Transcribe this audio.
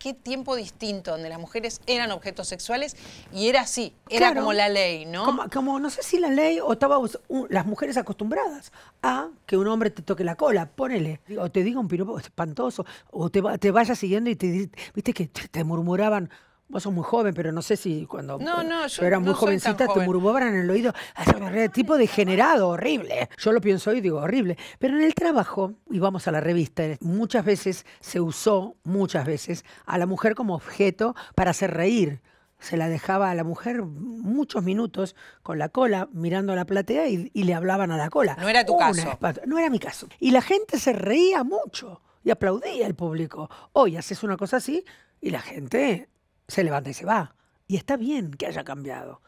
qué tiempo distinto donde las mujeres eran objetos sexuales y era así, era como la ley, ¿no? Como, no sé si la ley o estaba las mujeres acostumbradas a que un hombre te toque la cola, ponele, o te diga un piropo espantoso, o te, te vaya siguiendo y te viste que te murmuraban, Vos sos muy joven, pero no sé si cuando no, no, yo Era muy jovencita te murmuraban en el oído, tipo degenerado, horrible. Yo lo pienso hoy, digo, horrible. Pero en el trabajo, y vamos a la revista, eh, muchas veces se usó, muchas veces, a la mujer como objeto para hacer reír. Se la dejaba a la mujer muchos minutos con la cola mirando a la platea y, le hablaban a la cola. No era tu caso. No era mi caso. Y la gente se reía mucho y aplaudía al público. Hoy haces una cosa así y la gente se levanta y se va. Y está bien que haya cambiado.